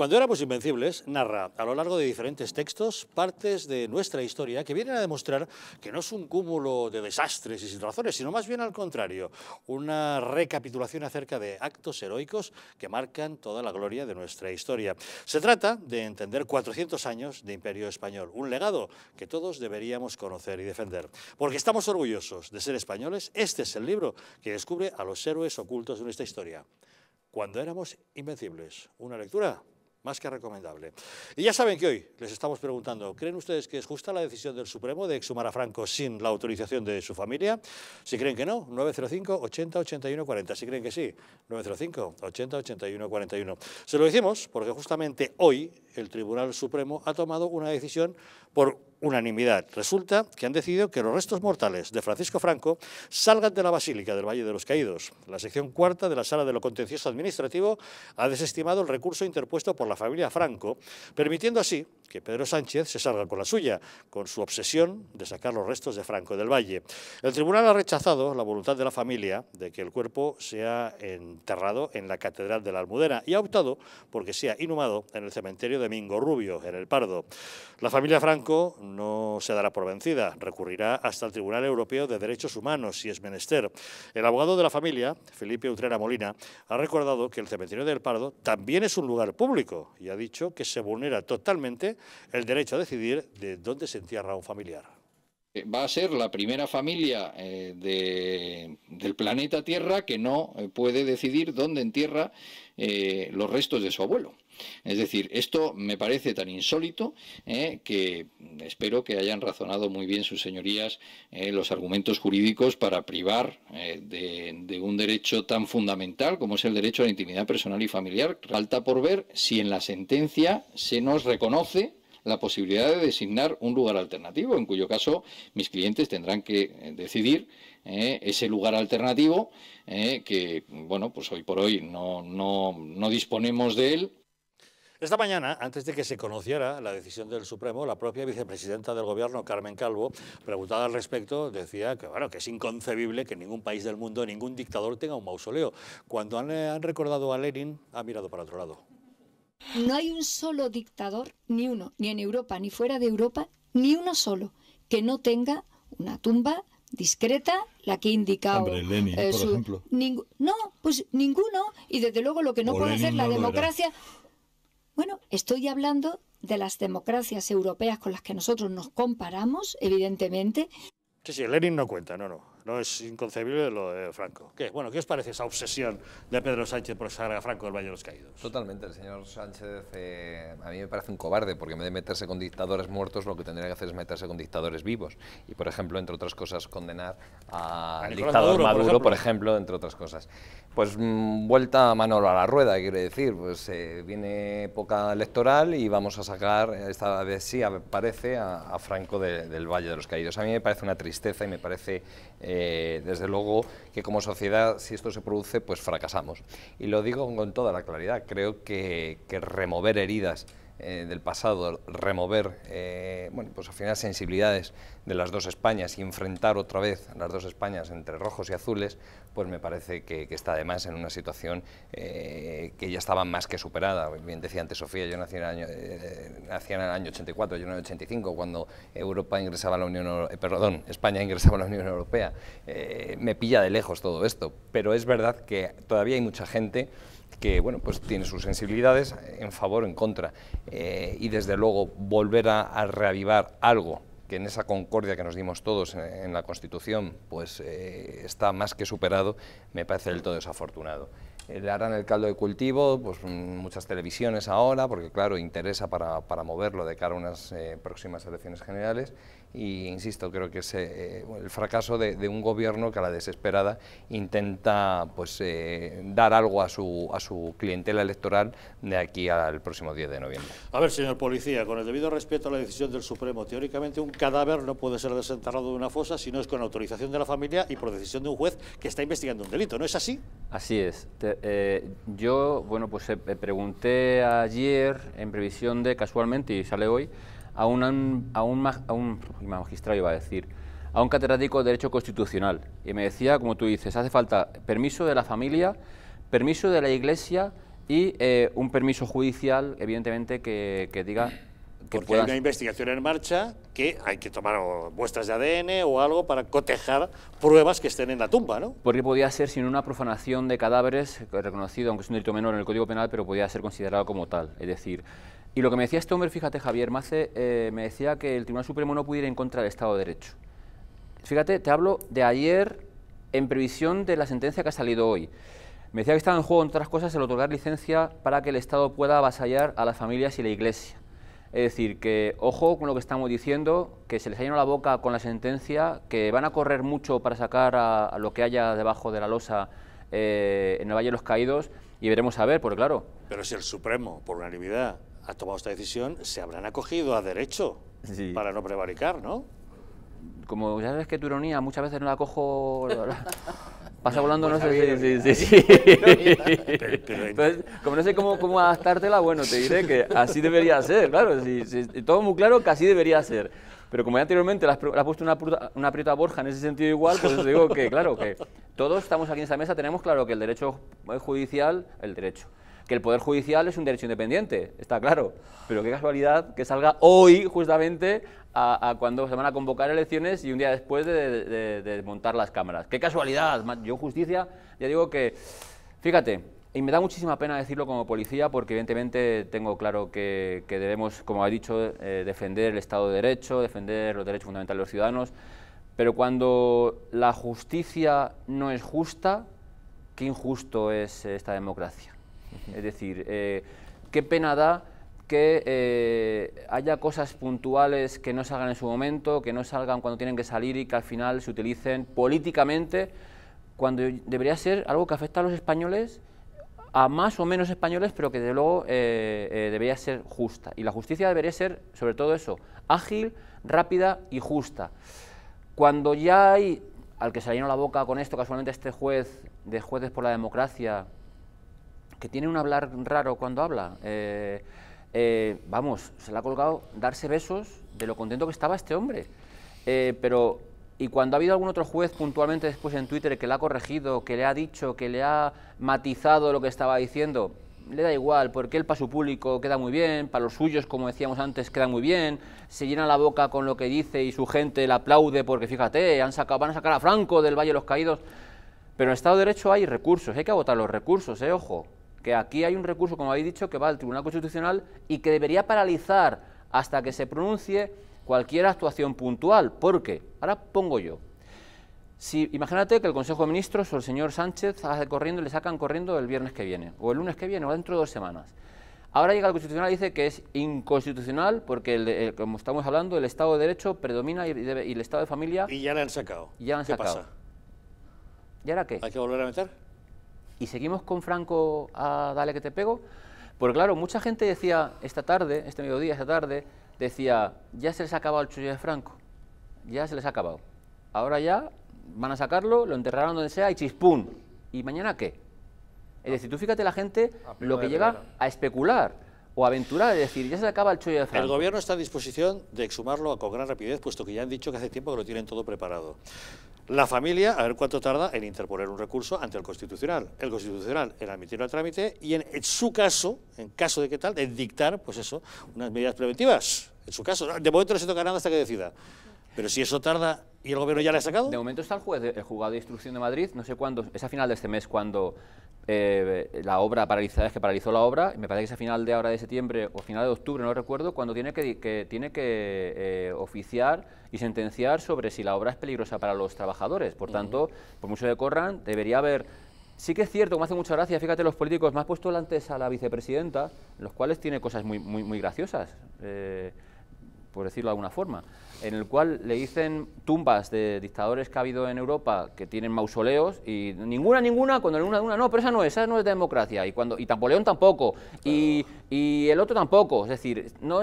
Cuando éramos invencibles, narra a lo largo de diferentes textos partes de nuestra historia que vienen a demostrar que no es un cúmulo de desastres y situaciones, sino más bien al contrario, una recapitulación acerca de actos heroicos que marcan toda la gloria de nuestra historia. Se trata de entender 400 años de imperio español, un legado que todos deberíamos conocer y defender. Porque estamos orgullosos de ser españoles, este es el libro que descubre a los héroes ocultos de nuestra historia. Cuando éramos invencibles, una lectura más que recomendable. Y ya saben que hoy les estamos preguntando, ¿creen ustedes que es justa la decisión del Supremo de exhumar a Franco sin la autorización de su familia? Si creen que no, 905 80 81 40. Si creen que sí, 905 80 81 41. Se lo decimos porque justamente hoy el Tribunal Supremo ha tomado una decisión por unanimidad. Resulta que han decidido que los restos mortales de Francisco Franco salgan de la Basílica del Valle de los Caídos. La sección cuarta de la Sala de lo Contencioso Administrativo ha desestimado el recurso interpuesto por la familia Franco, permitiendo así que Pedro Sánchez se salga con la suya, con su obsesión de sacar los restos de Franco del Valle. El tribunal ha rechazado la voluntad de la familia de que el cuerpo sea enterrado en la Catedral de la Almudena y ha optado porque sea inhumado en el cementerio de Mingo Rubio, en El Pardo. La familia Franco no se dará por vencida. Recurrirá hasta el Tribunal Europeo de Derechos Humanos, si es menester. El abogado de la familia, Felipe Utrera Molina, ha recordado que el cementerio del Pardo también es un lugar público y ha dicho que se vulnera totalmente el derecho a decidir de dónde se entierra un familiar eh, va a ser la primera familia eh, del planeta Tierra que no eh, puede decidir dónde entierra los restos de su abuelo. Es decir, esto me parece tan insólito ¿eh? que espero que hayan razonado muy bien sus señorías ¿eh? los argumentos jurídicos para privar ¿eh? de, un derecho tan fundamental como es el derecho a la intimidad personal y familiar. Falta por ver si en la sentencia se nos reconoce la posibilidad de designar un lugar alternativo, en cuyo caso mis clientes tendrán que decidir ese lugar alternativo que, bueno, pues hoy por hoy no disponemos de él esta mañana, antes de que se conociera la decisión del Supremo, la propia vicepresidenta del Gobierno, Carmen Calvo, preguntada al respecto, decía que, bueno, que es inconcebible que ningún país del mundo ningún dictador tenga un mausoleo. Cuando han, eh, recordado a Lenin, ha mirado para otro lado. No hay un solo dictador, ni uno, ni en Europa, ni fuera de Europa, ni uno solo, que no tenga una tumba discreta, la que indicaba. Hombre, Lenin, eh, por ejemplo. no, pues ninguno, y desde luego lo que no puede ser hacer la democracia... Bueno, estoy hablando de las democracias europeas con las que nosotros nos comparamos, evidentemente. Sí, sí, Lenin no cuenta, no, no. No es inconcebible lo de Franco. ¿Qué? Bueno, ¿qué os parece esa obsesión de Pedro Sánchez por sacar a Franco del Valle de los Caídos? Totalmente. El señor Sánchez eh, a mí me parece un cobarde, porque en vez de meterse con dictadores muertos, lo que tendría que hacer es meterse con dictadores vivos. Y, por ejemplo, entre otras cosas, condenar al dictador Maduro, por, ejemplo. entre otras cosas. Pues mm, vuelta a Manolo a la rueda, quiere decir. Pues eh, viene época electoral y vamos a sacar, esta vez sí, parece, a, Franco del Valle de los Caídos. A mí me parece una tristeza y me parece... Eh, eh, desde luego que como sociedad, si esto se produce, pues fracasamos. Y lo digo con toda la claridad, creo que remover heridas eh, del pasado, remover, eh, bueno, pues al final sensibilidades de las dos Españas y enfrentar otra vez las dos Españas entre rojos y azules, pues me parece que, está además en una situación eh, que ya estaba más que superada. Bien decía antes Sofía, yo nací en el año, nací en el año 84, yo en el 85, cuando Europa ingresaba a la Unión, perdón, España ingresaba a la Unión Europea. me pilla de lejos todo esto, pero es verdad que todavía hay mucha gente que bueno, pues tiene sus sensibilidades en favor o en contra. Eh, y desde luego volver a, reavivar algo que en esa concordia que nos dimos todos en, la Constitución pues eh, está más que superado, me parece del todo desafortunado. Eh, le harán el caldo de cultivo, pues mm, muchas televisiones ahora, porque claro, interesa para, para moverlo de cara a unas próximas elecciones generales, y insisto, creo que es eh, eh, el fracaso de, un gobierno que a la desesperada intenta pues, eh, dar algo a su, a su clientela electoral de aquí al próximo 10 de noviembre. A ver, señor policía, con el debido respeto a la decisión del Supremo, teóricamente un cadáver no puede ser desenterrado de una fosa si no es con autorización de la familia y por decisión de un juez que está investigando un delito, ¿no es así? Así es. yo, bueno, pues pregunté ayer en previsión de, casualmente, y sale hoy, a un, a un, un magistrado, iba a decir, a un catedrático de Derecho Constitucional. Y me decía, como tú dices, hace falta permiso de la familia, permiso de la Iglesia y eh, un permiso judicial, evidentemente, que, diga que Porque hay una investigación en marcha que hay que tomar muestras de ADN o algo para cotejar pruebas que estén en la tumba, ¿no? Porque podía ser sin una profanación de cadáveres, reconocido, aunque es un delito menor en el Código Penal, pero podía ser considerado como tal. Es decir, y lo que me decía este hombre, fíjate, Javier Mace, eh, me decía que el Tribunal Supremo no pudiera ir en contra del Estado de Derecho. Fíjate, te hablo de ayer en previsión de la sentencia que ha salido hoy. Me decía que estaba en juego, entre otras cosas, el otorgar licencia para que el Estado pueda avasallar a las familias y la Iglesia. Es decir, que ojo con lo que estamos diciendo, que se les ha llenado la boca con la sentencia, que van a correr mucho para sacar a, lo que haya debajo de la losa eh, en el Valle de los Caídos y veremos a ver, porque claro. Pero es el Supremo, por unanimidad ha tomado esta decisión, se habrán acogido a derecho para no prevaricar, ¿no? Como ya sabes que tu ironía muchas veces no la cojo... pasa volando, no, pues sé Sí, sí, sí. como no sé cómo, cómo adaptártela, bueno, te diré que así debería ser, claro. todo muy claro que así debería ser. Pero como ya anteriormente le has puesto una, aprieto a Borja en ese sentido igual, pues os digo que, claro, que todos estamos aquí en esta mesa, tenemos claro que el derecho judicial, el derecho, que el Poder Judicial es un derecho independiente, está claro. Pero qué casualidad que salga hoy, justamente, a, cuando se van a convocar elecciones y un día después de, desmontar montar las cámaras. Qué casualidad. Yo, justicia, ya digo que. Fíjate, y me da muchísima pena decirlo como policía, porque evidentemente tengo claro que, debemos, como ha dicho, eh, defender el Estado de Derecho, defender los derechos fundamentales de los ciudadanos. Pero cuando la justicia no es justa, qué injusto es esta democracia. Es decir, eh, qué pena da que eh, haya cosas puntuales que no salgan en su momento, que no salgan cuando tienen que salir y que al final se utilicen políticamente, cuando debería ser algo que afecta a los españoles, a más o menos españoles, pero que desde luego eh, debería ser justa. Y la justicia debería ser, sobre todo eso, ágil, rápida y justa. Cuando ya hay, al que se le llenó la boca con esto, casualmente este juez de Jueces por la Democracia, que tiene un hablar raro cuando habla. Eh, eh, vamos, se le ha colgado darse besos de lo contento que estaba este hombre. Eh, pero, y cuando ha habido algún otro juez puntualmente después en Twitter que le ha corregido, que le ha dicho, que le ha matizado lo que estaba diciendo, le da igual, porque él para su público queda muy bien, para los suyos, como decíamos antes, queda muy bien, se llena la boca con lo que dice y su gente le aplaude porque fíjate, han sacado, van a sacar a Franco del Valle de los Caídos. Pero en el Estado de Derecho hay recursos, hay que agotar los recursos, eh, ojo que aquí hay un recurso, como habéis dicho, que va al Tribunal Constitucional y que debería paralizar hasta que se pronuncie cualquier actuación puntual, ¿Por qué? ahora pongo yo, si, imagínate que el Consejo de Ministros o el señor Sánchez hace corriendo, le sacan corriendo el viernes que viene, o el lunes que viene, o dentro de dos semanas. Ahora llega el Constitucional y dice que es inconstitucional porque, como estamos hablando, el Estado de Derecho predomina y, el Estado de Familia... Y ya le han sacado. ya ¿Qué Pasa? ¿Y ahora qué? ¿Hay que volver a meter? Y seguimos con Franco a ah, Dale que te pego, porque claro, mucha gente decía esta tarde, este mediodía, esta tarde, decía, ya se les ha acabado el chullo de Franco, ya se les ha acabado. Ahora ya van a sacarlo, lo enterrarán donde sea y chispum ¿Y mañana qué? Es decir, tú fíjate la gente lo que llega a especular o aventurar, es decir, ya se acaba el chollo de Franco. El gobierno está a disposición de exhumarlo con gran rapidez, puesto que ya han dicho que hace tiempo que lo tienen todo preparado la familia, a ver cuánto tarda en interponer un recurso ante el Constitucional. El Constitucional en admitirlo al trámite y en, su caso, en caso de qué tal, en dictar, pues eso, unas medidas preventivas. En su caso, de momento no se toca hasta que decida. Pero si eso tarda y el gobierno ya le ha sacado. De momento está el juez, el juzgado de instrucción de Madrid, no sé cuándo, es a final de este mes cuando eh, la obra paralizada es que paralizó la obra, me parece que es a final de ahora de septiembre o final de octubre, no recuerdo, cuando tiene que, tiene que eh, oficiar y sentenciar sobre si la obra es peligrosa para los trabajadores. Por tanto, por mucho que corran, debería haber Sí que es cierto, me hace mucha gracia, fíjate los políticos, más has puesto antes a la vicepresidenta, los cuales tiene cosas muy, muy, muy graciosas. Eh, por decirlo de alguna forma, en el cual le dicen tumbas de dictadores que ha habido en Europa que tienen mausoleos y ninguna, ninguna, cuando ninguna, una, no, pero esa no, esa no es democracia, y cuando y tampoco, y, el otro tampoco, es decir, no,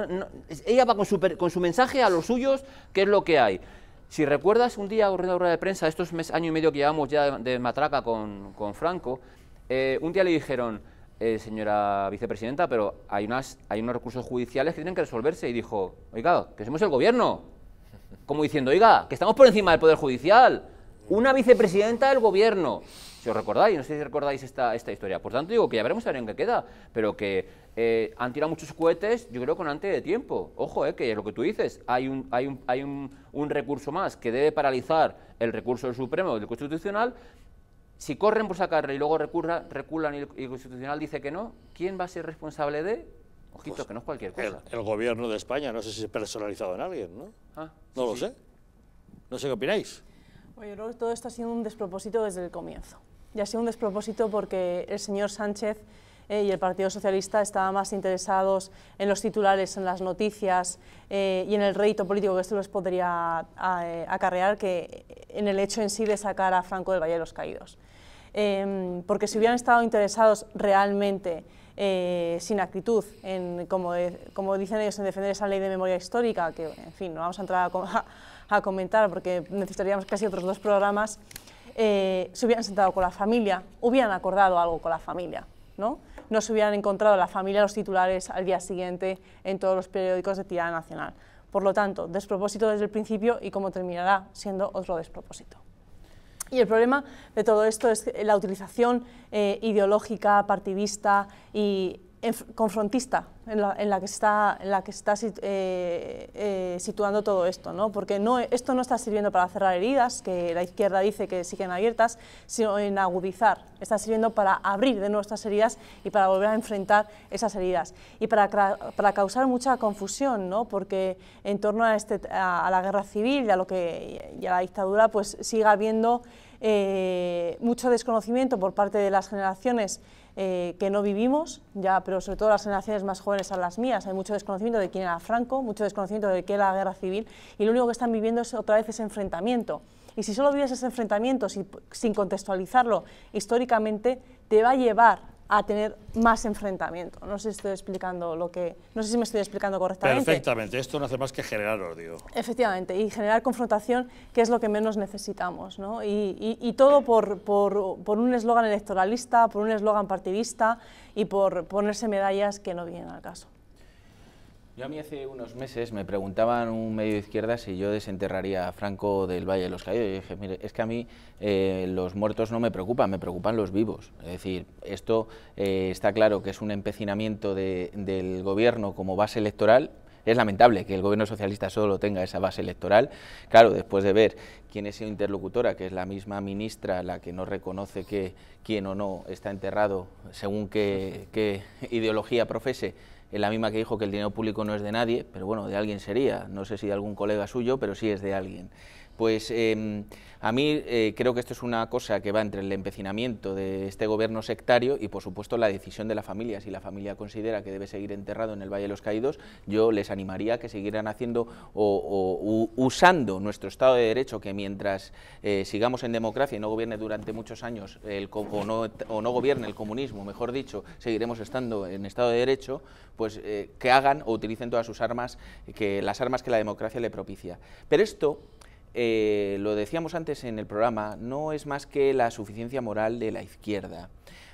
ella va con su, con su mensaje a los suyos, que es lo que hay. Si recuerdas un día, una hora de prensa, estos mes, año y medio que llevamos ya de, matraca con, con Franco, eh, un día le dijeron, eh, señora vicepresidenta, pero hay, unas, hay unos recursos judiciales que tienen que resolverse. Y dijo, oiga, que somos el gobierno. Como diciendo, oiga, que estamos por encima del Poder Judicial. Una vicepresidenta del gobierno. Si os recordáis, no sé si recordáis esta, esta historia. Por tanto, digo que ya veremos a ver en qué queda, pero que eh, han tirado muchos cohetes, yo creo, con antes de tiempo. Ojo, eh, que es lo que tú dices. Hay un, hay hay un, un recurso más que debe paralizar el recurso del Supremo del Constitucional, si corren por sacarle y luego recurra, reculan y el, Constitucional dice que no, ¿quién va a ser responsable de...? Ojito, pues que no es cualquier cosa. El, gobierno de España, no sé si es personalizado en alguien, ¿no? Ah, no lo sé. No sé qué opináis. Bueno, yo todo esto ha sido un despropósito desde el comienzo. Y ha sido un despropósito porque el señor Sánchez eh, y el Partido Socialista estaba más interesados en los titulares, en las noticias eh, y en el rédito político que esto les podría eh, acarrear que en el hecho en sí de sacar a Franco del Valle de los Caídos. Em, porque si hubieran estado interesados realmente sin actitud, en, como, dicen ellos, en defender esa ley de memoria histórica, que en fin, no vamos a entrar a, comentar porque necesitaríamos casi otros dos programas, eh, se hubieran sentado con la familia, hubieran acordado algo con la familia. ¿no? no se hubieran encontrado la familia los titulares al día siguiente en todos los periódicos de tirada nacional. Por lo tanto, despropósito desde el principio y como terminará siendo otro despropósito. Y el problema de todo esto es la utilización eh, ideológica, partidista y confrontista en la, que está, en la que está eh, eh, situando todo esto, ¿no? porque no, esto no está sirviendo para cerrar heridas, que la izquierda dice que siguen abiertas, sino en agudizar, está sirviendo para abrir de nuevo estas heridas y para volver a enfrentar esas heridas y para, para causar mucha confusión, ¿no? porque en torno a, este, a, la guerra civil y a, lo que, y a la dictadura pues sigue habiendo eh, mucho desconocimiento por parte de las generaciones que no vivimos, ya, pero sobre todo las generaciones más jóvenes a las mías, hay mucho desconocimiento de quién era Franco, mucho desconocimiento de qué era la guerra civil y lo único que están viviendo es otra vez ese enfrentamiento. Y si solo vives ese enfrentamiento sin contextualizarlo históricamente, te va a llevar a tener más enfrentamiento. No sé si estoy explicando lo que, no sé si me estoy explicando correctamente. Perfectamente, esto no hace más que generar odio. Efectivamente, y generar confrontación, que es lo que menos necesitamos, ¿no? Y, todo por, por un eslogan electoralista, por un eslogan partidista y por ponerse medallas que no vienen al caso. Yo a mí hace unos meses me preguntaban un medio de izquierda si yo desenterraría a Franco del Valle de los Caídos. Y dije, mire, es que a mí eh, los muertos no me preocupan, me preocupan los vivos. Es decir, esto eh, está claro que es un empecinamiento del gobierno como base electoral, es lamentable que el gobierno socialista solo tenga esa base electoral. Claro, después de ver quién es su interlocutora, que es la misma ministra la que no reconoce que quién o no está enterrado según qué ideología profese, es la misma que dijo que el dinero público no es de nadie, pero bueno, de alguien sería, no sé si de algún colega suyo, pero sí es de alguien. Pues em, a mí eh, creo que esto es una cosa que va entre el empecinamiento de este gobierno sectario y, por supuesto, la decisión de la familia. Si la familia considera que debe seguir enterrado en el Valle de los Caídos, yo les animaría a que siguieran haciendo o, usando nuestro Estado de Derecho, que mientras eh, sigamos en democracia y no gobierne durante muchos años el, o, no, o no gobierne el comunismo, mejor dicho, seguiremos estando en Estado de Derecho, pues eh, que hagan o utilicen todas sus armas, que las armas que la democracia le propicia. Pero esto eh, lo decíamos antes en el programa, no es más que la suficiencia moral de la izquierda.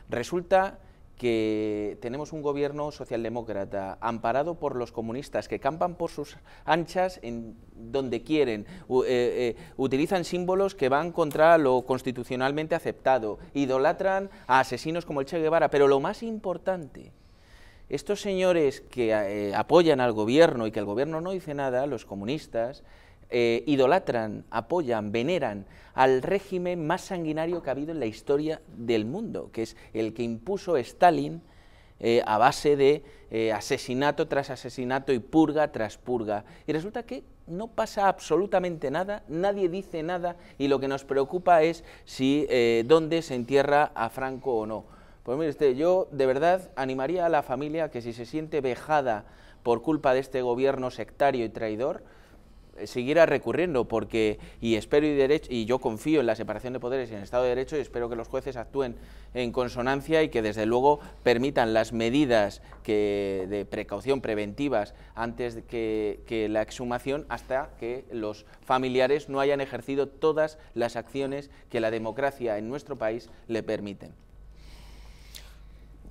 Resulta que tenemos un gobierno socialdemócrata amparado por los comunistas que campan por sus anchas en donde quieren, eh, eh, utilizan símbolos que van contra lo constitucionalmente aceptado, idolatran a asesinos como el Che Guevara, pero lo más importante, estos señores que apoyan al gobierno y que el gobierno no dice nada, los comunistas, eh, idolatran, apoyan, veneran al régimen más sanguinario que ha habido en la historia del mundo, que es el que impuso Stalin eh, a base de eh, asesinato tras asesinato y purga tras purga. Y resulta que no pasa absolutamente nada, nadie dice nada y lo que nos preocupa es si dónde se entierra a Franco o no. Pues mire usted, yo de verdad animaría a la familia que si se siente vejada por culpa de este gobierno sectario y traidor, seguirá recurriendo porque y espero y derecho y yo confío en la separación de poderes y en el Estado de Derecho y espero que los jueces actúen en consonancia y que desde luego permitan las medidas de precaución preventivas antes de que, la exhumación hasta que los familiares no hayan ejercido todas las acciones que la democracia en nuestro país le permiten.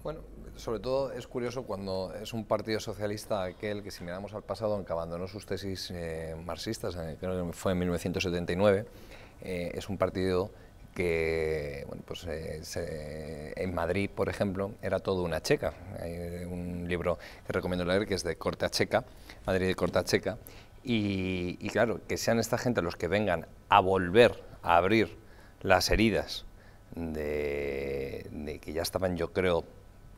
Bueno, sobre todo es curioso cuando es un partido socialista aquel que si miramos al pasado, aunque abandonó sus tesis eh, marxistas, eh, creo que fue en 1979, eh, es un partido que bueno, pues, en Madrid, por ejemplo, era todo una checa. Hay un libro que recomiendo leer que es de Corte Checa, Madrid de Corte Checa, y, claro, que sean esta gente los que vengan a volver a abrir las heridas de, de, que ya estaban, yo creo,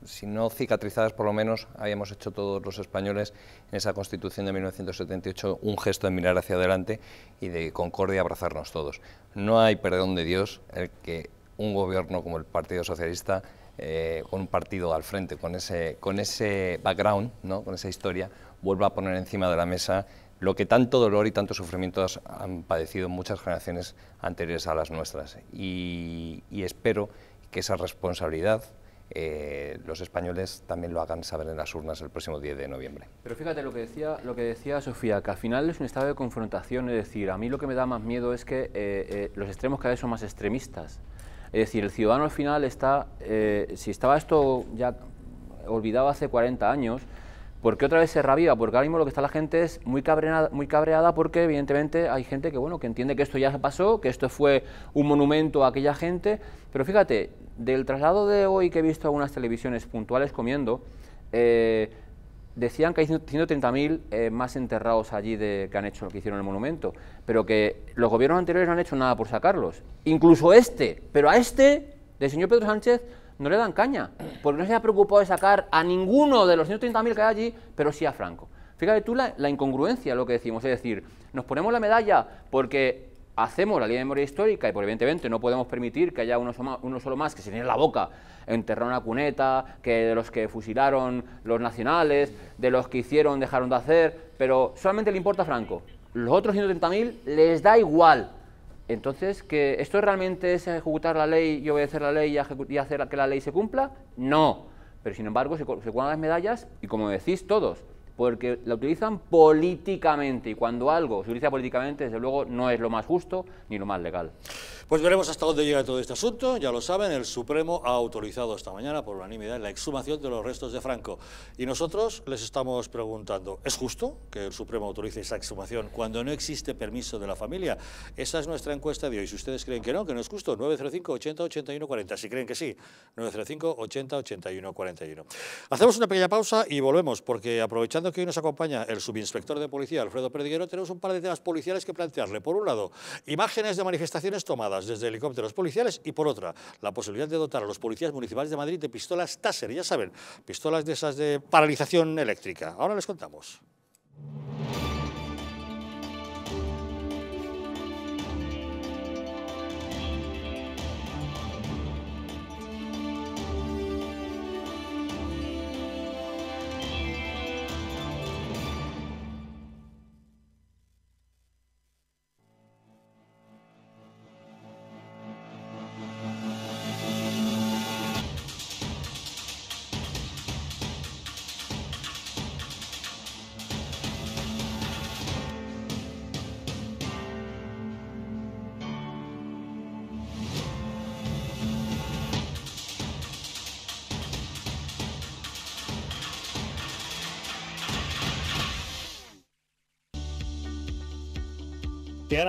si no cicatrizadas, por lo menos habíamos hecho todos los españoles en esa Constitución de 1978 un gesto de mirar hacia adelante y de concordia abrazarnos todos. No hay perdón de Dios el que un gobierno como el Partido Socialista, eh, con un partido al frente, con ese, con ese background, con esa historia, vuelva a poner encima de la mesa lo que tanto dolor y tanto sufrimiento han padecido muchas generaciones anteriores a las nuestras. y espero que esa responsabilidad eh, los españoles también lo hagan saber en las urnas el próximo 10 de noviembre. Pero fíjate lo que decía, lo que decía Sofía, que al final es un estado de confrontación, es decir, a mí lo que me da más miedo es que eh, eh, los extremos cada vez son más extremistas. Es decir, el ciudadano al final está, si estaba esto ya olvidado hace 40 años, ¿Por otra vez se rabía? Porque ahora mismo lo que está la gente es muy cabreada, muy cabreada porque evidentemente hay gente que, bueno, que entiende que esto ya se pasó, que esto fue un monumento a aquella gente. Pero fíjate, del traslado de hoy que he visto algunas televisiones puntuales comiendo, eh, decían que hay 130.000 eh, más enterrados allí de, que han hecho, lo que hicieron el monumento, pero que los gobiernos anteriores no han hecho nada por sacarlos. Incluso este, pero a este, del señor Pedro Sánchez, no le dan caña, porque no se ha preocupado de sacar a ninguno de los 130.000 que hay allí, pero sí a Franco. Fíjate tú la, incongruencia, lo que decimos, es decir, nos ponemos la medalla porque hacemos la línea de memoria histórica y por evidentemente no podemos permitir que haya uno, solo más que se tiene la boca, enterrar una cuneta, que de los que fusilaron los nacionales, de los que hicieron dejaron de hacer, pero solamente le importa a Franco. Los otros 130.000 les da igual. Entonces, ¿que ¿esto realmente es ejecutar la ley y obedecer la ley y, hacer que la ley se cumpla? No. Pero sin embargo, se, se las medallas y como decís todos, porque la utilizan políticamente y cuando algo se utiliza políticamente, desde luego, no es lo más justo ni lo más legal. Pues veremos hasta dónde llega todo este asunto. Ya lo saben, el Supremo ha autorizado esta mañana por unanimidad la exhumación de los restos de Franco. Y nosotros les estamos preguntando, ¿es justo que el Supremo autorice esa exhumación cuando no existe permiso de la familia? Esa es nuestra encuesta de hoy. Si ustedes creen que no, que no es justo, 905 80 81 40. Si creen que sí, 905 80 81 41. Hacemos una pequeña pausa y volvemos, porque aprovechando que hoy nos acompaña el subinspector de policía, Alfredo Perdiguero, tenemos un par de temas policiales que plantearle. Por un lado, imágenes de manifestaciones tomadas desde helicópteros policiales y por otra, la posibilidad de dotar a los policías municipales de Madrid de pistolas Taser, ya saben, pistolas de esas de paralización eléctrica. Ahora les contamos.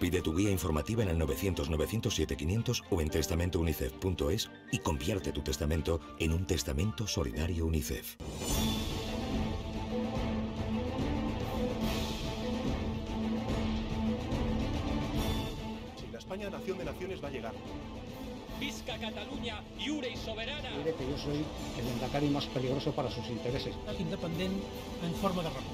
Pide tu guía informativa en el 900-907-500 o en testamentounicef.es y convierte tu testamento en un testamento solidario UNICEF. la España nación de naciones va a llegar. Visca Cataluña, Iure y soberana. que yo soy el endacari más peligroso para sus intereses. independiente en forma de razón.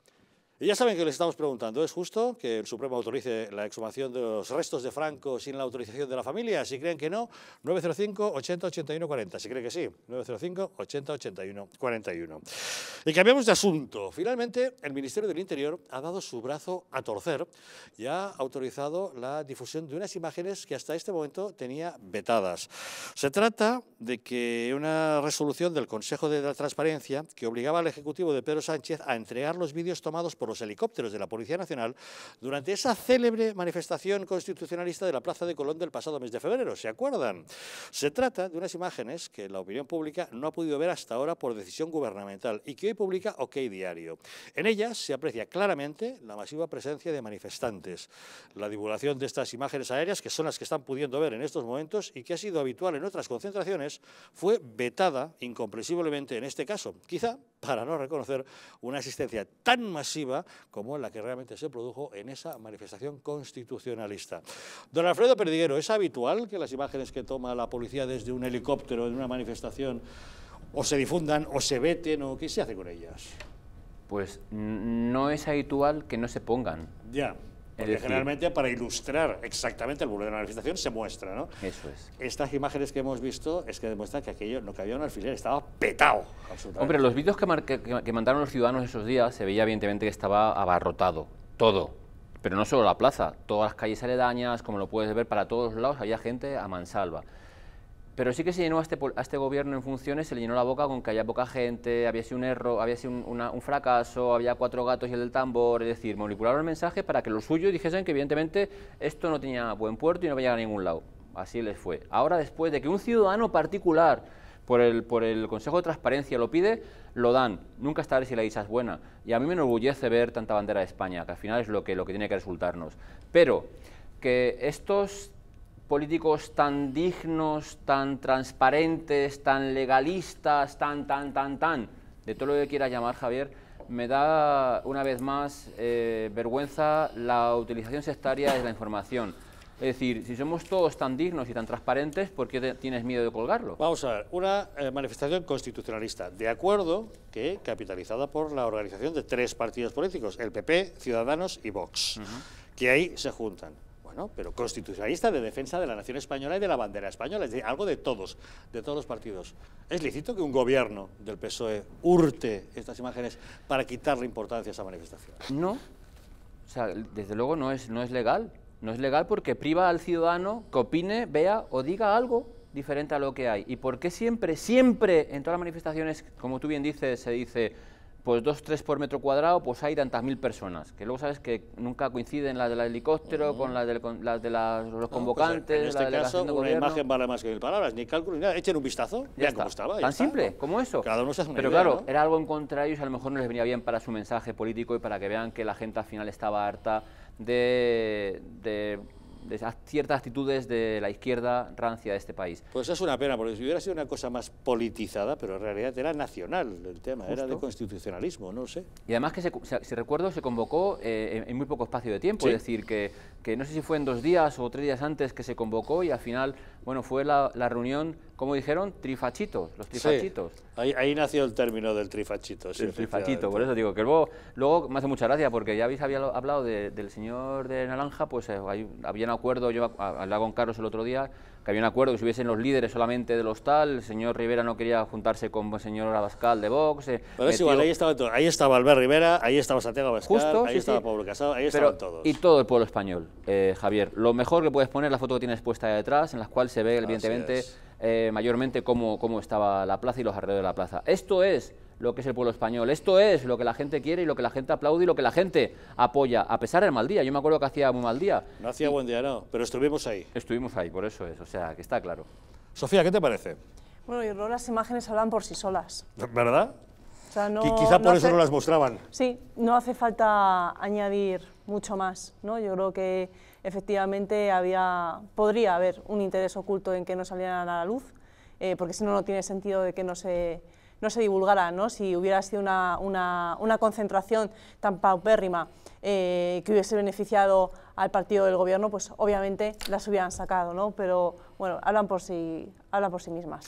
Y ya saben que les estamos preguntando, ¿es justo que el Supremo autorice la exhumación de los restos de Franco sin la autorización de la familia? Si creen que no, 905 80 40. Si creen que sí, 905 80 41. Y cambiamos de asunto. Finalmente, el Ministerio del Interior ha dado su brazo a torcer y ha autorizado la difusión de unas imágenes que hasta este momento tenía vetadas. Se trata de que una resolución del Consejo de la Transparencia que obligaba al Ejecutivo de Pedro Sánchez a entregar los vídeos tomados por los helicópteros de la Policía Nacional durante esa célebre manifestación constitucionalista de la Plaza de Colón del pasado mes de febrero. ¿Se acuerdan? Se trata de unas imágenes que la opinión pública no ha podido ver hasta ahora por decisión gubernamental y que hoy publica OK Diario. En ellas se aprecia claramente la masiva presencia de manifestantes. La divulgación de estas imágenes aéreas, que son las que están pudiendo ver en estos momentos y que ha sido habitual en otras concentraciones, fue vetada incomprensiblemente en este caso, quizá para no reconocer una asistencia tan masiva como la que realmente se produjo en esa manifestación constitucionalista. Don Alfredo Perdiguero, ¿es habitual que las imágenes que toma la policía desde un helicóptero en una manifestación o se difundan o se veten o qué se hace con ellas? Pues no es habitual que no se pongan. Ya. Porque generalmente para ilustrar exactamente el bulto de la manifestación se muestra, ¿no? Eso es. Estas imágenes que hemos visto es que demuestran que aquello no cabía un alfiler, estaba petado. Hombre, los vídeos que, mandaron los ciudadanos esos días se veía evidentemente que estaba abarrotado, todo. Pero no solo la plaza, todas las calles aledañas, como lo puedes ver, para todos lados había gente a mansalva. Pero sí que se llenó este a este, gobierno en funciones, se le llenó la boca con que había poca gente, había sido un error, había sido un, fracaso, había cuatro gatos y el del tambor, es decir, manipularon el mensaje para que los suyos dijesen que evidentemente esto no tenía buen puerto y no iba a a ningún lado. Así les fue. Ahora, después de que un ciudadano particular por el, por el Consejo de Transparencia lo pide, lo dan. Nunca estaré si la dicha es buena. Y a mí me enorgullece ver tanta bandera de España, que al final es lo que, lo que tiene que resultarnos. Pero que estos políticos tan dignos, tan transparentes, tan legalistas, tan, tan, tan, tan, de todo lo que quieras llamar, Javier, me da una vez más eh, vergüenza la utilización sectaria de la información. Es decir, si somos todos tan dignos y tan transparentes, ¿por qué tienes miedo de colgarlo? Vamos a ver, una eh, manifestación constitucionalista, de acuerdo que capitalizada por la organización de tres partidos políticos, el PP, Ciudadanos y Vox, que ahí se juntan. Bueno, pero constitucionalista de defensa de la nación española y de la bandera española, es decir, algo de todos, de todos los partidos. ¿Es lícito que un gobierno del PSOE hurte estas imágenes para quitarle importancia a esa manifestación? No, o sea, desde luego no es, no es legal. No es legal porque priva al ciudadano que opine, vea o diga algo diferente a lo que hay. ¿Y por qué siempre, siempre en todas las manifestaciones, como tú bien dices, se dice pues dos, tres por metro cuadrado, pues hay tantas mil personas, que luego sabes que nunca coinciden las del helicóptero con las, de los pues, convocantes, en este caso, una imagen vale más que mil palabras, ni cálculo ni nada, echen un vistazo, ya vean cómo estaba. Tan simple como eso. Pero claro, era algo en contra de ellos, a lo mejor no les venía bien para su mensaje político y para que vean que la gente al final estaba harta de de ciertas actitudes de la izquierda rancia de este país. Pues es una pena, porque si hubiera sido una cosa más politizada, pero en realidad era nacional el tema, era de constitucionalismo, no sé. Y además que, si recuerdo, se convocó eh, en, muy poco espacio de tiempo, es decir, que, que no sé si fue en dos días o tres días antes que se convocó y al final bueno, fue la, reunión, como dijeron, trifachitos, los trifachitos. ahí, nació el término del trifachito. Sí, el trifachito, por eso digo, que luego, me hace mucha gracia, porque ya habéis había hablado del señor de Naranja, pues eh, había un acuerdo, yo hablaba con Carlos el otro día, que había un acuerdo que hubiesen los líderes solamente del hostal, el señor Rivera no quería juntarse con el señor Abascal de Vox. Eh, pero es igual, ahí estaba Ahí estaba Albert Rivera, ahí estaba Santiago Abascal, Justo, ahí estaba Pablo Casado, ahí estaban todos. Y todo el pueblo español, eh, Javier. Lo mejor que puedes poner es la foto que tienes puesta detrás, en la cual se ve evidentemente eh, mayormente cómo, cómo estaba la plaza y los alrededores de la plaza. Esto es lo que es el pueblo español. Esto es lo que la gente quiere y lo que la gente aplaude y lo que la gente apoya, a pesar del mal día. Yo me acuerdo que hacía muy mal día. No hacía buen día, no, pero estuvimos ahí. Estuvimos ahí, por eso es, o sea, que está claro. Sofía, ¿qué te parece? Bueno, yo creo las imágenes hablan por sí solas. ¿Verdad? O sea, no, quizá por eso no las mostraban. Sí, no hace falta añadir mucho más. ¿no? Yo creo que efectivamente había, podría haber un interés oculto en que no salieran a la luz, eh, porque si no, no tiene sentido de que no se no se divulgara, ¿no? si hubiera sido una, una, una concentración tan paupérrima eh, que hubiese beneficiado al partido del gobierno, pues obviamente las hubieran sacado, ¿no? pero bueno, hablan por sí, hablan por sí mismas.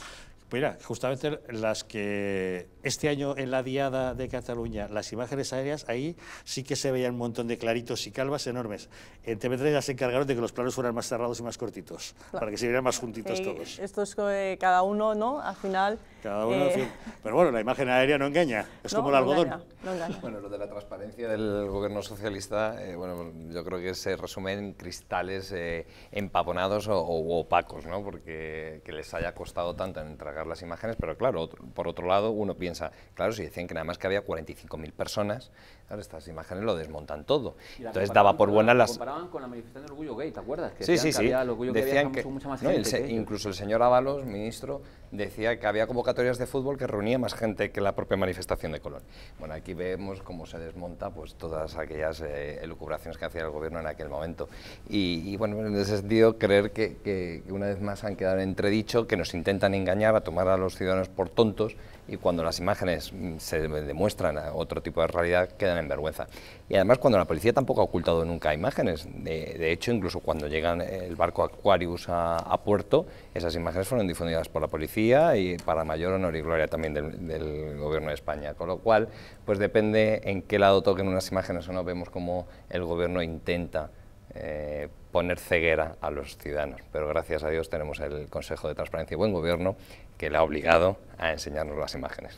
Pues mira, justamente las que este año en la Diada de Cataluña, las imágenes aéreas, ahí sí que se veían un montón de claritos y calvas enormes. En TV3 ya se encargaron de que los planos fueran más cerrados y más cortitos, para que se vieran más juntitos todos. Esto es eh, cada uno, ¿no? Al final eh. Pero bueno, la imagen aérea no engaña, es como el algodón. Bueno, lo de la transparencia del gobierno socialista, eh, bueno, yo creo que se resume en cristales eh, empaponados o, opacos, ¿no? Porque les haya costado tanto en tragar las imágenes, pero claro, por otro lado, uno piensa, claro, si decían que nada más que había 45.000 personas, estas imágenes lo desmontan todo. Entonces daba por buenas las... comparaban con la manifestación del orgullo gay, ¿te acuerdas? sí, sí, sí. decían que, incluso el señor Ábalos, ministro, decía que había convocatorias de fútbol que reunía más gente que la propia manifestación de Colón. Bueno, aquí vemos cómo se desmonta pues, todas aquellas eh, elucubraciones que hacía el gobierno en aquel momento. Y, bueno, en ese sentido, creer que, una vez más han quedado entredicho, que nos intentan engañar a tomar a los ciudadanos por tontos, y cuando las imágenes mm, se demuestran a otro tipo de realidad quedan en vergüenza. Y además cuando la policía tampoco ha ocultado nunca imágenes, de, hecho incluso cuando llegan el barco Aquarius a, puerto, esas imágenes fueron difundidas por la policía y para mayor honor y gloria también del, gobierno de España, con lo cual pues depende en qué lado toquen unas imágenes o no, vemos cómo el gobierno intenta eh, poner ceguera a los ciudadanos. Pero gracias a Dios tenemos el Consejo de Transparencia y Buen Gobierno que le ha obligado a enseñarnos las imágenes.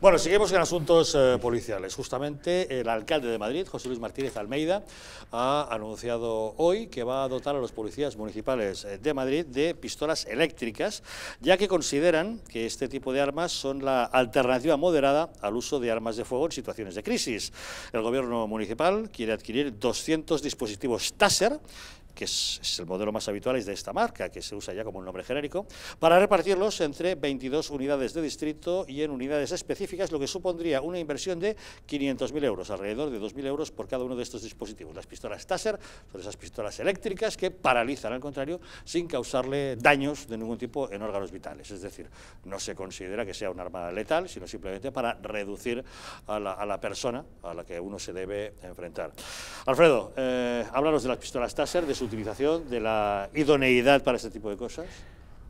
Bueno, seguimos en asuntos eh, policiales. Justamente el alcalde de Madrid, José Luis Martínez Almeida, ha anunciado hoy que va a dotar a los policías municipales eh, de Madrid de pistolas eléctricas, ya que consideran que este tipo de armas son la alternativa moderada al uso de armas de fuego en situaciones de crisis. El gobierno municipal quiere adquirir 200 dispositivos TASER que es, el modelo más habitual, es de esta marca, que se usa ya como un nombre genérico, para repartirlos entre 22 unidades de distrito y en unidades específicas, lo que supondría una inversión de 500.000 euros, alrededor de 2.000 euros por cada uno de estos dispositivos. Las pistolas Taser son esas pistolas eléctricas que paralizan al contrario sin causarle daños de ningún tipo en órganos vitales, es decir, no se considera que sea un arma letal, sino simplemente para reducir a la, persona a la que uno se debe enfrentar. Alfredo, eh, háblanos de las pistolas Taser, de su utilización, de la idoneidad para este tipo de cosas?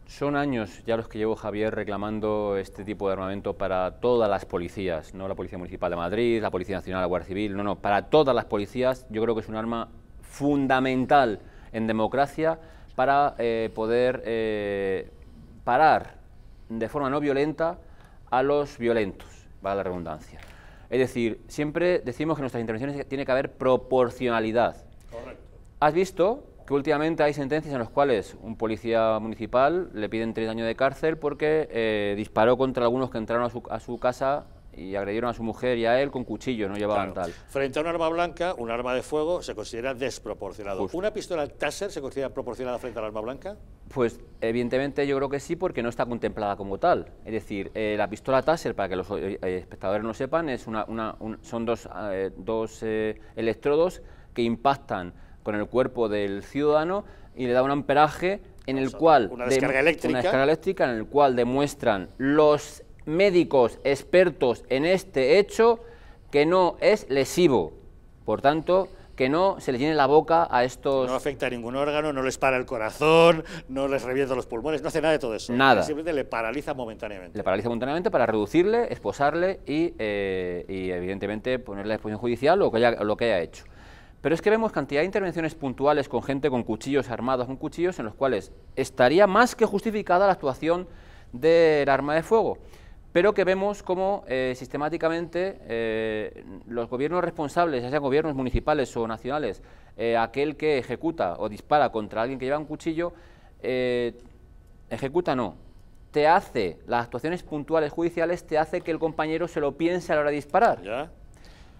Son años ya los que llevo Javier reclamando este tipo de armamento para todas las policías, no la Policía Municipal de Madrid, la Policía Nacional, la Guardia Civil, no, no, para todas las policías yo creo que es un arma fundamental en democracia para eh, poder eh, parar de forma no violenta a los violentos, va la redundancia. Es decir, siempre decimos que nuestras intervenciones tiene que haber proporcionalidad Has visto que últimamente hay sentencias en las cuales un policía municipal le piden tres años de cárcel porque eh, disparó contra algunos que entraron a su, casa y agredieron a su mujer y a él con cuchillo, no llevaban tal. Frente a un arma blanca, un arma de fuego se considera desproporcionado. ¿Una pistola Taser se considera proporcionada frente al arma blanca? Pues evidentemente yo creo que sí, porque no está contemplada como tal. Es decir, eh, la pistola Taser, para que los eh, espectadores no sepan, es una, son dos, dos electrodos que impactan con el cuerpo del ciudadano y le da un amperaje en el cual... Una descarga eléctrica. Una descarga eléctrica en el cual demuestran los médicos expertos en este hecho que no es lesivo. Por tanto, que no se le llene la boca a estos... No afecta a ningún órgano, no les para el corazón, no les revienta los pulmones, no hace nada de todo eso. Nada. Simplemente le paraliza momentáneamente. Le paraliza momentáneamente para reducirle, esposarle y, eh, evidentemente, ponerle a disposición judicial o que lo que haya hecho. Pero es que vemos cantidad de intervenciones puntuales con gente con cuchillos armados, con cuchillos en los cuales estaría más que justificada la actuación del arma de fuego pero que vemos cómo eh, sistemáticamente eh, los gobiernos responsables, ya sean gobiernos municipales o nacionales, eh, aquel que ejecuta o dispara contra alguien que lleva un cuchillo, ejecuta no, te hace, las actuaciones puntuales judiciales te hace que el compañero se lo piense a la hora de disparar.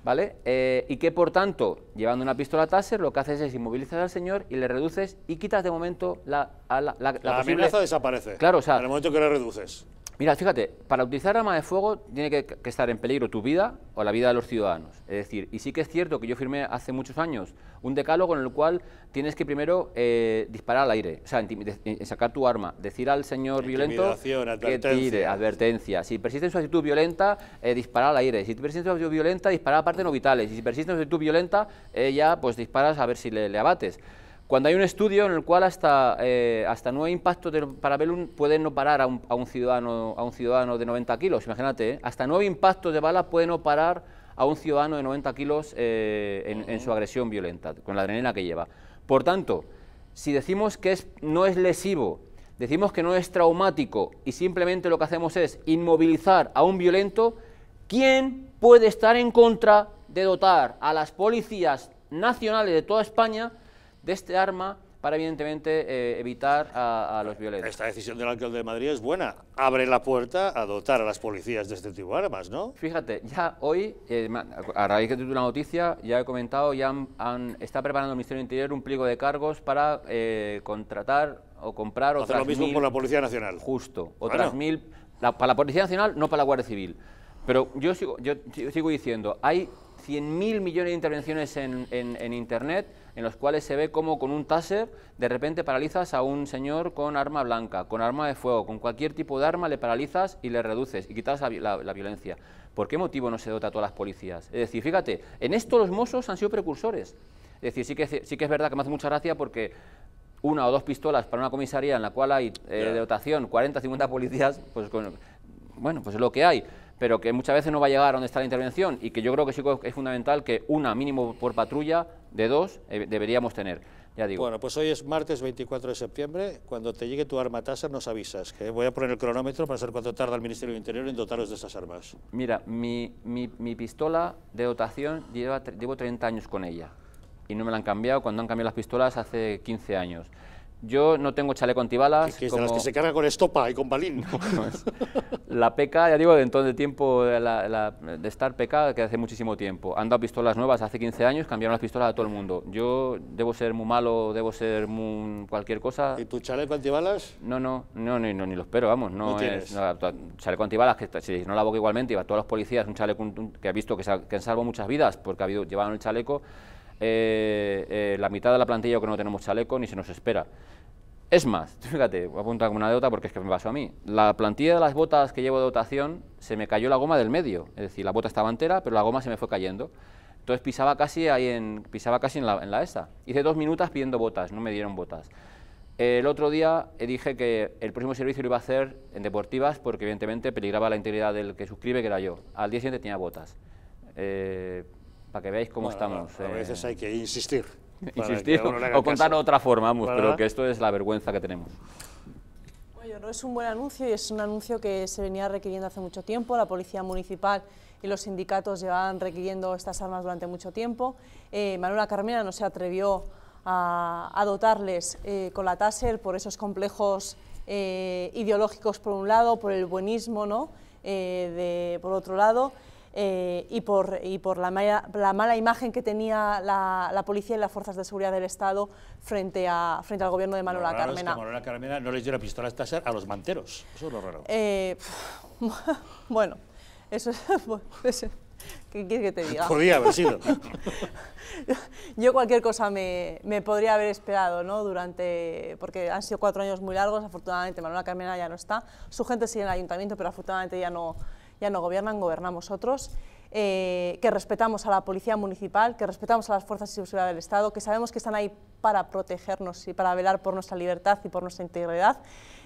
¿vale? Eh, y que por tanto, llevando una pistola taser, lo que haces es inmovilizar al señor y le reduces y quitas de momento la, la, la, desaparece. Claro, o sea, en el momento que le reduces. Mira, fíjate, para utilizar arma de fuego tiene que, que estar en peligro tu vida o la vida de los ciudadanos. Es decir, y sí que es cierto que yo firmé hace muchos años un decálogo en el cual tienes que primero eh, disparar al aire, o sea, eh, sacar tu arma, decir al señor violento que tire, advertencia. Si persiste en su actitud violenta, eh, disparar al aire. Si persiste en su actitud violenta, disparar a partes no vitales. Y si persiste en su actitud violenta, ella, ya pues disparas a ver si le, abates cuando hay un estudio en el cual hasta, hasta nueve impactos de parabellum pueden no parar a un, ciudadano, a un ciudadano de 90 kilos, imagínate, hasta nueve impactos de bala pueden no parar a un ciudadano de 90 kilos eh, en, su agresión violenta, con la adrenalina que lleva. Por tanto, si decimos que es, no es lesivo, decimos que no es traumático y simplemente lo que hacemos es inmovilizar a un violento, ¿quién puede estar en contra de dotar a las policías nacionales de toda España de este arma para evidentemente eh, evitar a, los violentos. Esta decisión del alcalde de Madrid es buena. Abre la puerta a dotar a las policías de este tipo de armas, ¿no? Fíjate, ya hoy, eh, a raíz de una noticia, ya he comentado, ya han, está preparando el Ministerio del Interior un pliego de cargos para eh, contratar o comprar otras Hacer lo mismo con la Policía Nacional. Justo, otras mil, para la Policía Nacional, no para la Guardia Civil. Pero yo sigo, yo sigo diciendo, hay 100.000 millones de intervenciones en Internet en los cuales se ve cómo con un taser de repente paralizas a un señor con arma blanca, con arma de fuego, con cualquier tipo de arma le paralizas y le reduces y quitas la, violencia. ¿Por qué motivo no se dota a todas las policías? Es decir, fíjate, en esto los mozos han sido precursores. Es decir, sí que, sí que es verdad que me hace mucha gracia porque una o dos pistolas para una comisaría en la cual hay eh, de dotación 40 50 policías, pues bueno, pues es lo que hay pero que muchas veces no va a llegar a donde está la intervención y que yo creo que sí es fundamental que una mínimo por patrulla de dos eh, deberíamos tener. Ya digo. Bueno, pues hoy es martes 24 de septiembre. Cuando te llegue tu arma taser, nos avisas. Que voy a poner el cronómetro para saber cuánto tarda el Ministerio del Interior en dotaros de esas armas. Mira, mi, mi, pistola de dotación lleva, llevo 30 años con ella. Y no me la han cambiado cuando han cambiado las pistolas hace 15 años. Yo no tengo chaleco antibalas. Que es de que se carga con estopa y con balín. la peca ya digo, dentro del tiempo de, de, estar peca que hace muchísimo tiempo. Han dado pistolas nuevas hace 15 años, cambiaron las pistolas a todo el mundo. Yo debo ser muy malo, debo ser cualquier cosa. ¿Y tu chaleco antibalas? No, no, no, ni lo espero, vamos. No, chaleco antibalas, que si no la boca igualmente, y a todos los policías, un chaleco que ha visto que, que han salvado muchas vidas porque ha habido, llevaban el chaleco. Eh, eh, la mitad de la plantilla que no tenemos chaleco ni se nos espera. Es más, fíjate, voy a apuntar con una deuda porque es que me pasó a mí. La plantilla de las botas que llevo de dotación se me cayó la goma del medio, es decir, la bota estaba entera, pero la goma se me fue cayendo. Entonces pisaba casi ahí en, pisaba casi en la, esa. Hice dos minutos pidiendo botas, no me dieron botas. El otro día eh, dije que el próximo servicio lo iba a hacer en deportivas porque evidentemente peligraba la integridad del que suscribe, que era yo. Al día siguiente tenía botas para que veáis cómo estamos. A, veces eh. hay que insistir. insistir o contar otra forma, pero que esto es la vergüenza que tenemos. Bueno, es un buen anuncio y es un anuncio que se venía requiriendo hace mucho tiempo. La Policía Municipal y los sindicatos llevaban requiriendo estas armas durante mucho tiempo. Eh, Manuela Carmena no se atrevió a, dotarles eh, con la TASER por esos complejos ideológicos por un lado, por el buenismo ¿no? de, por otro lado. Eh, y por, y por la, mala, la mala imagen que tenía la, la, policía y las fuerzas de seguridad del Estado frente, a, frente al gobierno de Manuela Carmena. Manuela Carmena no les dio la pistola a los manteros, eso es lo raro. Eh, bueno, eso es... Pues, ¿Qué quieres que te diga? Podría haber sido. Yo cualquier cosa me, me, podría haber esperado, ¿no? Durante, porque han sido cuatro años muy largos, afortunadamente Manuela Carmena ya no está. Su gente sigue en el ayuntamiento, pero afortunadamente ya no, ya no gobiernan, gobernamos otros, eh, que respetamos a la policía municipal, que respetamos a las fuerzas de seguridad del Estado, que sabemos que están ahí para protegernos y para velar por nuestra libertad y por nuestra integridad.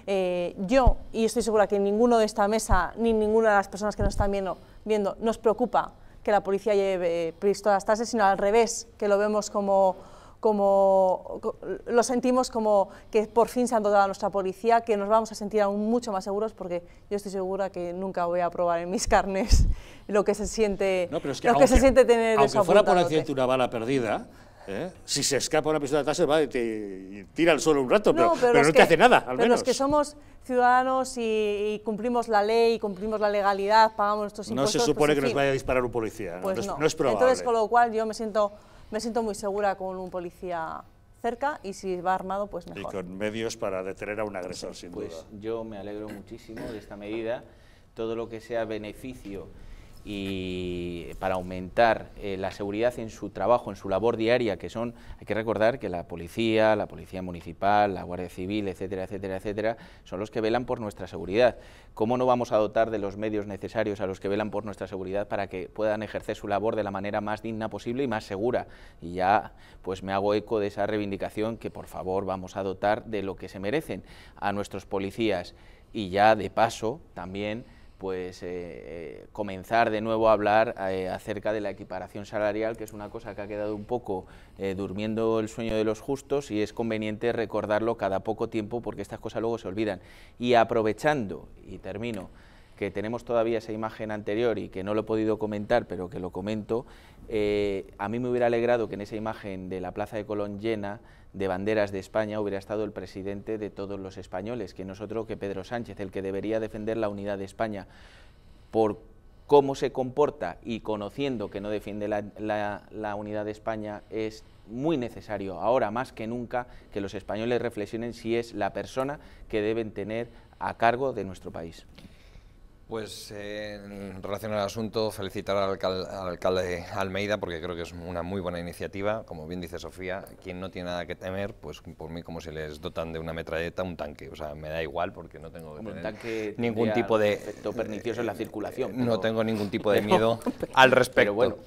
Eh, yo, y estoy segura que ninguno de esta mesa, ni ninguna de las personas que nos están viendo, nos preocupa que la policía lleve eh, pistolas tases, sino al revés, que lo vemos como como, lo sentimos como que por fin se han dotado a nuestra policía, que nos vamos a sentir aún mucho más seguros porque yo estoy segura que nunca voy a probar en mis carnes lo que se siente, que aunque, se siente tener aunque fuera por accidente una bala perdida, ¿eh? Si se escapa una pistola de taser va y te tira al suelo un rato, pero no, pero no te hace nada, al pero menos. los que somos ciudadanos y, cumplimos la ley, cumplimos la legalidad, pagamos nuestros impuestos... No se pues supone que nos vaya a disparar un policía, pues no, no, es probable. Entonces, con lo cual, yo me siento me siento muy segura con un policía cerca y si va armado, pues mejor. Y con medios para detener a un agresor, sin pues duda. Pues yo me alegro muchísimo de esta medida. Todo lo que sea beneficio y para aumentar eh, la seguridad en su trabajo, en su labor diaria, que son, hay que recordar que la policía, la policía municipal, la Guardia Civil, etcétera, etcétera, etcétera, son los que velan por nuestra seguridad. ¿Cómo no vamos a dotar de los medios necesarios a los que velan por nuestra seguridad para que puedan ejercer su labor de la manera más digna posible y más segura? Y ya pues me hago eco de esa reivindicación que por favor vamos a dotar de lo que se merecen a nuestros policías y ya de paso también pues eh, eh, comenzar de nuevo a hablar eh, acerca de la equiparación salarial, que es una cosa que ha quedado un poco durmiendo el sueño de los justos y es conveniente recordarlo cada poco tiempo porque estas cosas luego se olvidan. Y aprovechando, y termino, que tenemos todavía esa imagen anterior y que no lo he podido comentar, pero que lo comento, a mí me hubiera alegrado que en esa imagen de la Plaza de Colón llena, de banderas de España hubiera estado el presidente de todos los españoles, que no es otro que Pedro Sánchez, el que debería defender la unidad de España. Por cómo se comporta y conociendo que no defiende la, la unidad de España es muy necesario ahora más que nunca que los españoles reflexionen si es la persona que deben tener a cargo de nuestro país. Pues en relación al asunto, felicitar al, alcalde al, alcalde Almeida porque creo que es una muy buena iniciativa. Como bien dice Sofía, quien no tiene nada que temer, pues por mí como si les dotan de una metralleta un tanque. O sea, me da igual porque no tengo que ningún tipo de... efecto pernicioso en la circulación. No tengo ningún tipo de miedo al respecto.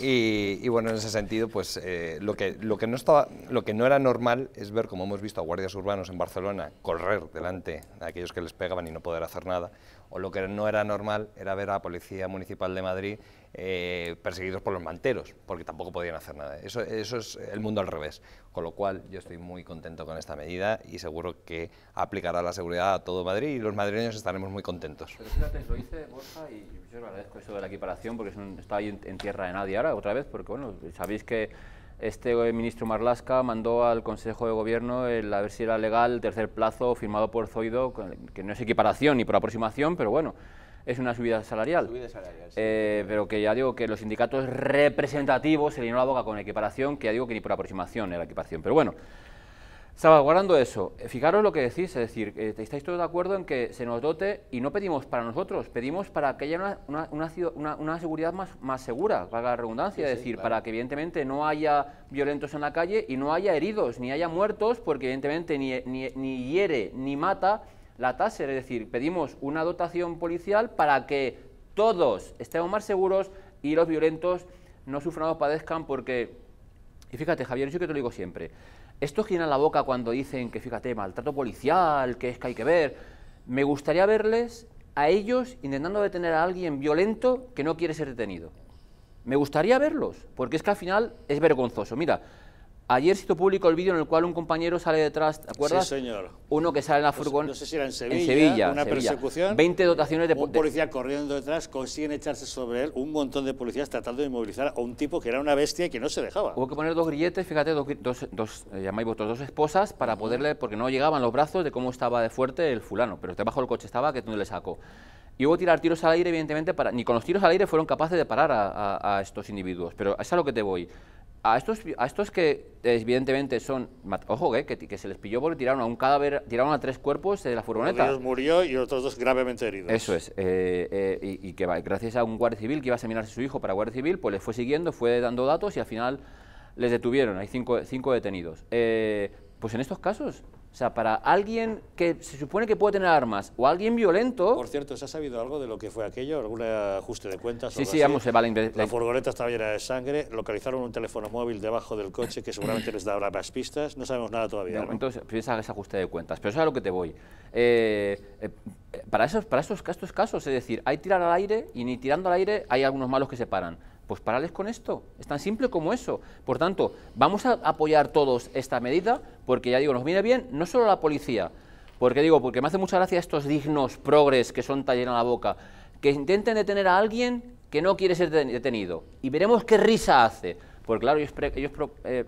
Y, bueno, en ese sentido, pues eh, lo, que, lo, que no estaba, lo que no era normal es ver, como hemos visto a guardias urbanos en Barcelona, correr delante de aquellos que les pegaban y no poder hacer nada o lo que no era normal era ver a la Policía Municipal de Madrid eh, perseguidos por los manteros, porque tampoco podían hacer nada. Eso, es el mundo al revés, con lo cual yo estoy muy contento con esta medida y seguro que aplicará la seguridad a todo Madrid y los madrileños estaremos muy contentos. Pero Borja y yo eso de la equiparación porque está ahí en tierra de nadie ahora otra vez, porque bueno, sabéis que este eh, ministro Marlaska mandó al Consejo de Gobierno el, a ver si era legal el tercer plazo firmado por Zoido, que no es equiparación ni por aproximación, pero bueno, es una subida salarial. Subida salarial eh, pero que ya digo que los sindicatos representativos se llenó la boca con equiparación, que ya digo que ni por aproximación era equiparación. Pero bueno, guardando eso, eh, fijaros lo que decís, es decir, eh, estáis todos de acuerdo en que se nos dote y no pedimos para nosotros, pedimos para que haya una, una, seguridad más, más segura, valga la redundancia, es decir, para que evidentemente no haya violentos en la calle y no haya heridos, ni haya muertos, porque evidentemente ni, hiere ni mata la tasa, es decir, pedimos una dotación policial para que todos estemos más seguros y los violentos no sufran o padezcan, porque, y fíjate Javier, yo que te lo digo siempre, esto gira la boca cuando dicen que, fíjate, maltrato policial, que es que hay que ver. Me gustaría verles a ellos intentando detener a alguien violento que no quiere ser detenido. Me gustaría verlos, porque es que al final es vergonzoso. Mira, Ayer se público el vídeo en el cual un compañero sale detrás, ¿te acuerdas? Sí, señor. Uno que sale en la furgoneta. No, sé si era en Sevilla. una persecución. 20 dotaciones de Un policía corriendo detrás, consiguen echarse sobre él un montón de policías tratando de inmovilizar a un tipo que era una bestia y que no se dejaba. Hubo que poner dos grilletes, fíjate, dos, eh, llamáis vosotros, dos esposas para poderle, porque no llegaban los brazos de cómo estaba de fuerte el fulano, pero debajo del coche estaba que tú le sacó. Y hubo tirar tiros al aire, evidentemente, para, ni con los tiros al aire fueron capaces de parar a, a estos individuos, pero es a lo que te voy a estos, a estos que evidentemente son, ojo, eh, que, se les pilló porque tiraron a un cadáver, tiraron a tres cuerpos de la furgoneta. Uno murió y otros dos gravemente heridos. Eso es, eh, eh, y, que gracias a un guardia civil que iba a seminarse su hijo para guardia civil, pues les fue siguiendo, fue dando datos y al final les detuvieron, hay cinco, cinco detenidos. pues en estos casos, o sea, para alguien que se supone que puede tener armas o alguien violento... Por cierto, ¿se ha sabido algo de lo que fue aquello? ¿Algún ajuste de cuentas? Sí, sí, vamos, se vale. La furgoneta estaba llena de sangre, localizaron un teléfono móvil debajo del coche que seguramente les dará más pistas, no sabemos nada todavía. No, ¿no? Entonces, piensa ese ajuste de cuentas, pero eso es a lo que te voy. Eh, eh, para, esos, para estos casos, es decir, hay tirar al aire y ni tirando al aire hay algunos malos que se paran. Pues parales con esto, es tan simple como eso. Por tanto, vamos a apoyar todos esta medida, porque ya digo, nos viene bien no solo la policía, porque digo, porque me hace mucha gracia estos dignos progres que son taller en la boca, que intenten detener a alguien que no quiere ser detenido. Y veremos qué risa hace, porque claro, ellos, eh,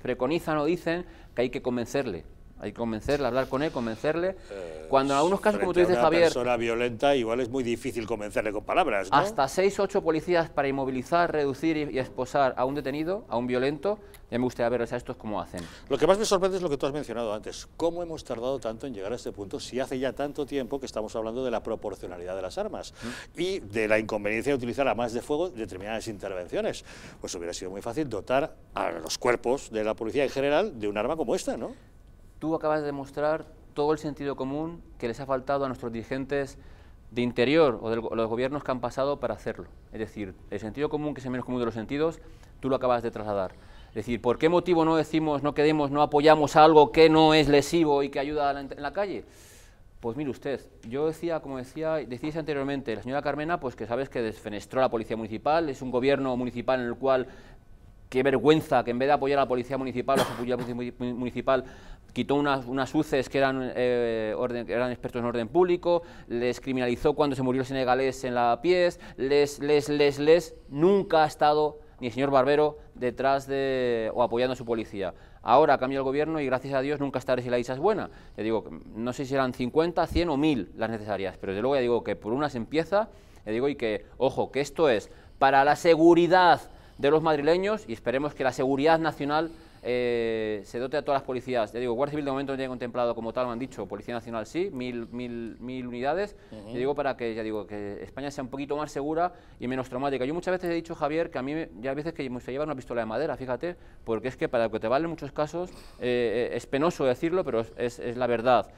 preconizan o dicen que hay que convencerle. Hay que convencerle, hablar con él, convencerle. Eh, Cuando en algunos casos, como tú dices, a una persona violenta, igual es muy difícil convencerle con palabras. ¿no? Hasta 6, 8 policías para inmovilizar, reducir y, esposar a un detenido, a un violento. me gustaría verles a estos cómo hacen. Lo que más me sorprende es lo que tú has mencionado antes. ¿Cómo hemos tardado tanto en llegar a este punto si hace ya tanto tiempo que estamos hablando de la proporcionalidad de las armas y de la inconveniencia de utilizar armas de fuego determinadas intervenciones? Pues hubiera sido muy fácil dotar a los cuerpos de la policía en general de un arma como esta, ¿no? tú acabas de demostrar todo el sentido común que les ha faltado a nuestros dirigentes de interior o de los gobiernos que han pasado para hacerlo. Es decir, el sentido común, que es el menos común de los sentidos, tú lo acabas de trasladar. Es decir, ¿por qué motivo no decimos, no queremos, no apoyamos algo que no es lesivo y que ayuda en la calle? Pues mire usted, yo decía, como decía, decís anteriormente, la señora Carmena, pues que sabes que desfenestró a la Policía Municipal, es un gobierno municipal en el cual qué vergüenza que en vez de apoyar a la policía municipal, o municipal quitó unas, unas UCEs que eran, eh, eran expertos en orden público, les criminalizó cuando se murió el senegalés en la pies, les, les, les, les, nunca ha estado ni el señor Barbero detrás de o apoyando a su policía. Ahora cambia el gobierno y gracias a Dios nunca estaré si la ISA es buena. le digo, no sé si eran 50, 100 o 1000 las necesarias, pero desde luego ya digo que por una se empieza, le digo, y que, ojo, que esto es para la seguridad de los madrileños y esperemos que la seguridad nacional eh, se dote a todas las policías. Ya digo, Guardia Civil de momento no tiene contemplado como tal, me han dicho, Policía Nacional sí, mil, mil, mil unidades. digo, para que, ya digo, que España sea un poquito más segura y menos traumática. Yo muchas veces he dicho, Javier, que a mí ya hay veces que se llevan una pistola de madera, fíjate, porque es que para lo que te vale en muchos casos eh, eh, es penoso decirlo, pero es la verdad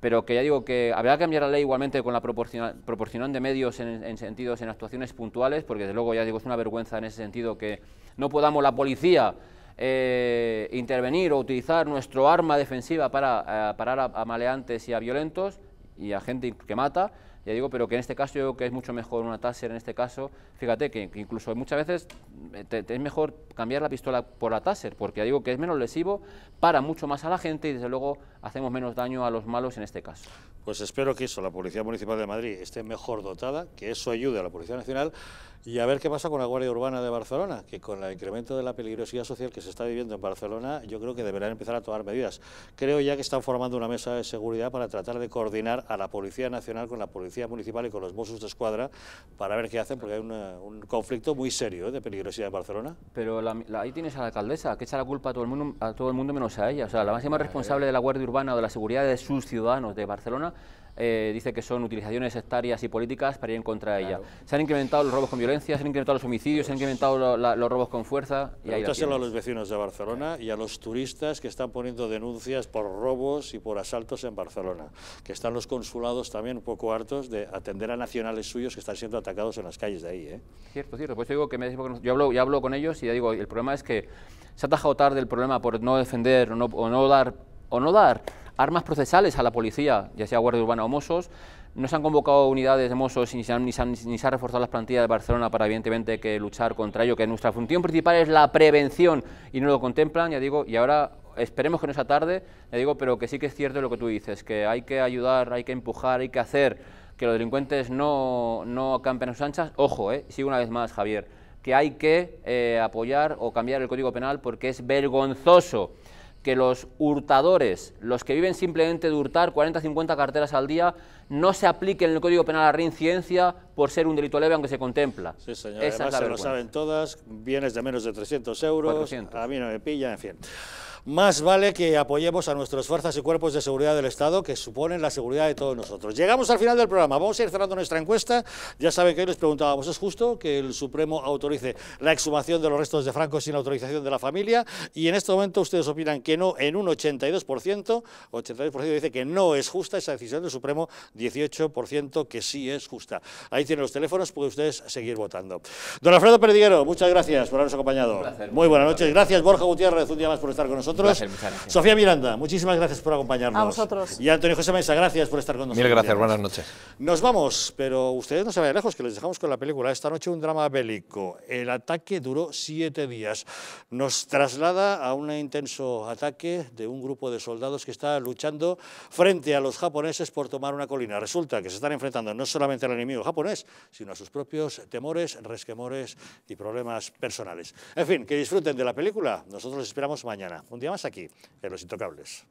pero que ya digo que habrá que cambiar la ley igualmente con la proporción de medios en, sentidos, en actuaciones puntuales, porque desde luego ya digo, es una vergüenza en ese sentido que no podamos la policía eh, intervenir o utilizar nuestro arma defensiva para eh, parar a maleantes y a violentos y a gente que mata, ya digo, pero que en este caso yo creo que es mucho mejor una taser en este caso, fíjate que, incluso muchas veces eh, es mejor cambiar la pistola por la taser, porque digo que es menos lesivo, para mucho más a la gente y desde luego hacemos menos daño a los malos en este caso. Pues espero que eso, la Policía Municipal de Madrid esté mejor dotada, que eso ayude a la Policía Nacional y a ver qué pasa con la Guardia Urbana de Barcelona, que con el incremento de la peligrosidad social que se está viviendo en Barcelona, yo creo que deberán empezar a tomar medidas. Creo ya que están formando una mesa de seguridad para tratar de coordinar a la Policía Nacional con la Policía Municipal y con los Mossos de Escuadra para ver qué hacen, porque hay un conflicto muy serio ¿eh? de peligrosidad en Barcelona. Pero la, ahí tienes a la alcaldesa, que echa la culpa a todo, el mundo, a todo el mundo menos a ella. O sea, la máxima responsable de la Guardia Urbana o de la seguridad de sus ciudadanos de Barcelona eh, dice que son utilizaciones sectarias y políticas para ir en contra de ella. Se han incrementado los robos con violencia, se han incrementado los homicidios, se han pues incrementado los robos con fuerza. Y Pregúntaselo a los vecinos de Barcelona y a los turistas que están poniendo denuncias por robos y por asaltos en Barcelona, que están los consulados también un poco hartos de atender a nacionales suyos que están siendo atacados en las calles de ahí. ¿eh? Cierto, cierto. Pues yo digo que me, yo hablo, yo hablo con ellos y ya digo, el problema es que se ha atajado tarde el problema por no defender o no dar o no dar armas procesales a la policía, ya sea Guardia Urbana o Mossos. No se han convocado unidades de Mossos ni se, han, ni, han, reforzado las plantillas de Barcelona para, evidentemente, que luchar contra ello, que nuestra función principal es la prevención y no lo contemplan, ya digo, y ahora esperemos que no sea tarde, ya digo, pero que sí que es cierto lo que tú dices, que hay que ayudar, hay que empujar, hay que hacer que los delincuentes no, no campen a sus anchas. Ojo, eh, sigo una vez más, Javier, que hay que eh, apoyar o cambiar el Código Penal porque es vergonzoso que los hurtadores, los que viven simplemente de hurtar 40-50 carteras al día, no se apliquen en el Código Penal a reincidencia por ser un delito leve, aunque se contempla. Sí, señor. Además, se lo saben todas, bienes de menos de 300 euros, a mí no me pilla, en fin más vale que apoyemos a nuestras fuerzas y cuerpos de seguridad del Estado que suponen la seguridad de todos nosotros. Llegamos al final del programa, vamos a ir cerrando nuestra encuesta. Ya saben que hoy les preguntábamos, ¿es justo que el Supremo autorice la exhumación de los restos de Franco sin autorización de la familia? Y en este momento ustedes opinan que no en un 82%, 82% dice que no es justa esa decisión del Supremo, 18% que sí es justa. Ahí tienen los teléfonos, pueden ustedes seguir votando. Don Alfredo Perdiguero, muchas gracias por habernos acompañado. Muy buenas noches. Gracias, Borja Gutiérrez, un día más por estar con nosotros. Sofía Miranda, muchísimas gracias por acompañarnos. A vosotros. Y Antonio José Mesa, gracias por estar con nosotros. Mil gracias, buenas noches. Nos vamos, pero ustedes no se vayan lejos, que les dejamos con la película. Esta noche un drama bélico. El ataque duró siete días. Nos traslada a un intenso ataque de un grupo de soldados que está luchando frente a los japoneses por tomar una colina. Resulta que se están enfrentando no solamente al enemigo japonés, sino a sus propios temores, resquemores y problemas personales. En fin, que disfruten de la película. Nosotros les esperamos mañana. Un día llamas aquí? En Los Intocables.